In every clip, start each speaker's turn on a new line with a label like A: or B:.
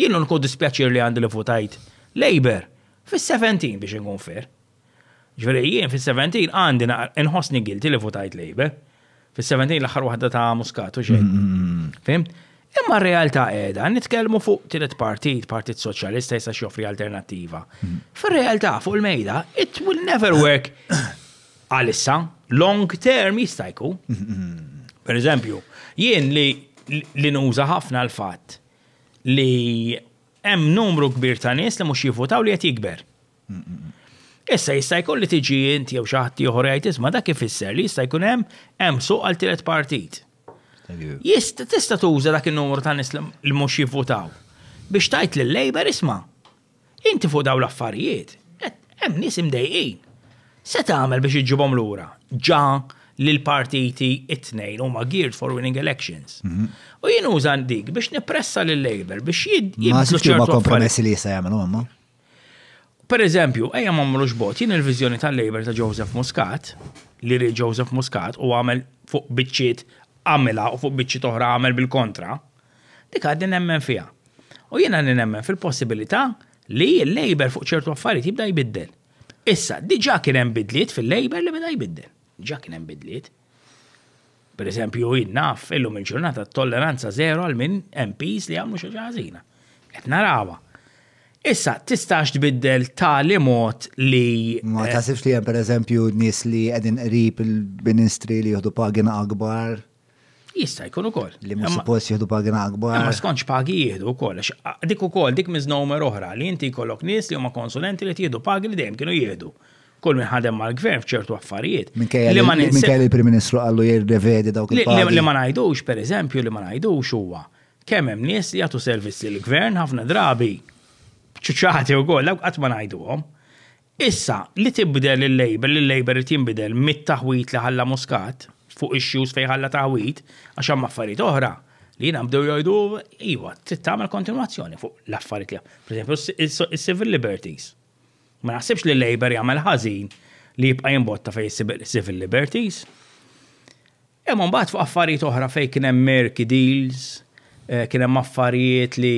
A: Jien nkun dispjaċir li għandi li votajt Labour fis-17 biex nkun fair. Ġveri jien fis-17 għandi nħossni gilti li votajt Labour. Fis-17 l-aħħar waħda ta' Muskatu xejn. Mm, mm, mm. Fim? Imma r-realtà qiegħda nitkellmu fuq tielet partit, Partit Soċjalista jista' xofri alternattiva. Fir-realtà fuq il-mejda, it will never work għalissa, long term jista' jkun. Per eżempju, jien li li nuża ħafna l-fatt li hemm numru kbir ta' nies li mhux jivvutaw li qed jikber. Issa jista' jkun li tiġi inti jew xi ħadd ieħor jgħid isma' dak ifisser li jista' jkun hemm hemm suq għal tielet partit. Jista' tista' tuża dak in-numru ta' nies li mhux jivvotaw biex tajt lil lejber isma' inti fuq daw l-affarijiet hemm nies imdejqin. Se tagħmel biex iġġibhom lura. Ġa' l-partiti it-tnejn u ma geared for winning elections. Mhm. U jien użan dik biex nipressa l-Labor biex jid. Ma ma kompromessi
B: li jisa jgħamlu għamma.
A: Per eżempju, ejja ma xbot bot, jien il-vizjoni tal-Labor ta' Joseph Muscat, li ri Joseph Muscat u għamel fuq biċċiet għamela u fuq biċċiet oħra għamel bil-kontra, dik għaddi nemmen fija. U jiena nemmen fil-possibilità li l-Labor fuq ċertu affarijiet jibda jbiddel. Issa, diġa kien hemm bidliet fil-Labor li bida jbiddel ġa kien hemm bidliet. Per eżempju, naf illum il-ġurnata tolleranza zero għal minn MPs li għamlu xi ħażina. Qed narawha. Issa, tistax tbiddel tali mod li. Ma eh, tasibx
B: li hemm pereżempju nies li qegħdin qrib il-ministri li jieħdu pagina akbar.
A: Jista' jkun ukoll. Li mhux suppost
B: jieħdu pagina akbar. Ma
A: skontx pagi jieħdu wkoll. Ah, dik ukoll dik miżnomer oħra li inti jkollok nies li huma konsulenti li tieħdu pagi li dejjem kienu jieħdu kull minn ħadem mal-gvern f'ċertu affarijiet. kaj il-Prim
B: Ministru għallu jirrevedi dawk il Li ma
A: ngħidux, pereżempju, li ma ngħidux huwa kemm hemm nies jagħtu servizz l-gvern ħafna drabi ċuċati u gol, qatt ma ngħiduhom. Issa li tibdel il li l lejber li tinbidel mit-taħwit li ħalla muskat fuq issues fejn ħalla taħwit għax hemm affarijiet oħra li jina bdew jgħidu, iwa, tittamel kontinuazzjoni fuq l-affarijiet li. Per esempio, il-civil liberties Ma naħsibx li l-Labor jagħmel ħażin li jibqa' jinbotta fejn civil liberties. Hemm mbagħad fuq affarijiet oħra fejn kien hemm merki deals, eh, kien hemm affarijiet li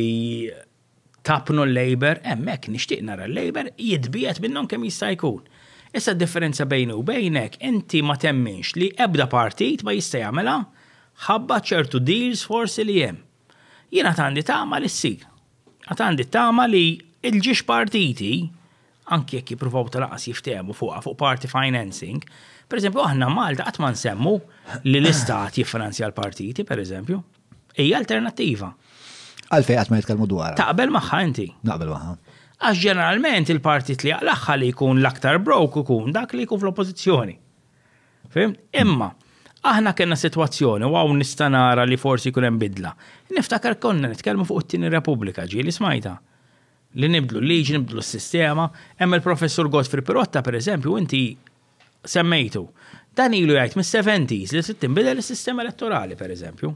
A: tapnu l-Labor, hemmhekk nixtieq nara l-Labor jidbiet minnhom kemm jista' jkun. Issa differenza bejnu u bejnek inti ma temminx li ebda partit ma jista' jagħmilha ħabba ċertu deals forsi li hemm. Jiena tgħandi tama li s-sig. Għandi tama li il-ġiex partiti anki jekk jippruvaw tal-aqas jiftemu fuqha fuq party financing, per eżempju aħna Malta qatt ma nsemmu li l-istat jiffinanzja l-partiti, per eżempju, hija alternattiva.
B: Għalfej qatt ma jitkellmu dwar.
A: Taqbel magħha inti. Naqbel magħha. Għax ġeneralment il-partit li għal li jkun l-aktar brok ikun dak li jkun fl-oppożizzjoni. Fim? Imma, aħna kena situazzjoni u għaw nistanara li forsi kunem bidla. Niftakar konna nitkelmu fuq it-tini Repubblika ġi li smajta li nibdlu l liġi, nibdlu s-sistema, hemm il-professur Gosfri Perotta, per eżempju, inti semmejtu. Dan ilu jgħid mis-70s li tinbidel is-sistema elettorali, per eżempju.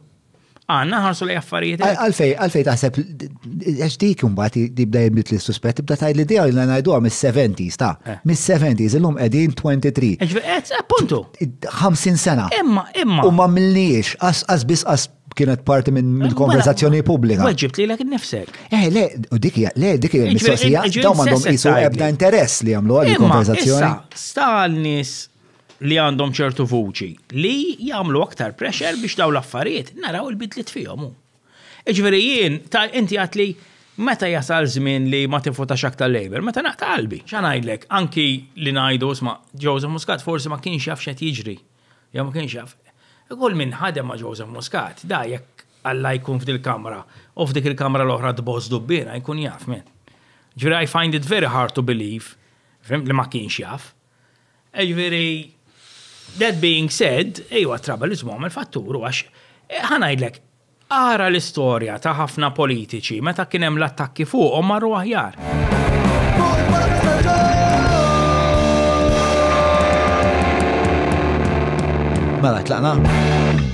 A: Għanna ħarsu li affarijiet.
B: Għalfej, għalfej taħseb, għaxdik mbagħad jibda jibdit l-suspett, tibda tajli l-idea li ngħidu mis-70s ta' eh. mis-70s illum qegħdin 23.
A: Eġveqet, eh, appuntu.
B: 50 sena. Imma, imma. U ma millniex, qas qas biss kienet parti minn eh, konversazzjoni pubblika. Ma
A: ġibt li l nifsek. Eh,
B: le, dik le, dik hija mistoqsija, daw mandom jisu ebda interess li jagħmlu għal konversazzjoni.
A: Sta għal-nis li għandhom ċertu vuċi li jagħmlu aktar pressure biex daw l-affarijiet naraw il-bidlit fihom. Iġveri jien, ta' inti għatli meta jasal żmien li ma tifutax aktar labor, meta naqta qalbi, xanajdlek, anki li najdu, sma, Joseph Muscat forsi ma kienx jaf xed jiġri, Ja ma kienx jaf, Għol minn ħadem ma' Joseph Muscat, da jekk Alla jkun f'dil kamra, u f'dik il-kamra l-oħra d-boss dubbina, jkun jaf minn. Ġveri, I find it very hard to believe, fim li ma kienx jaf. Ġveri, that being said, ejwa trabalizmu għamil fatturu għax, eh, ħanajdlek, ara l-istoria ta' ħafna politiċi meta kienem l-attakki fuq u marru aħjar. عملت لقناها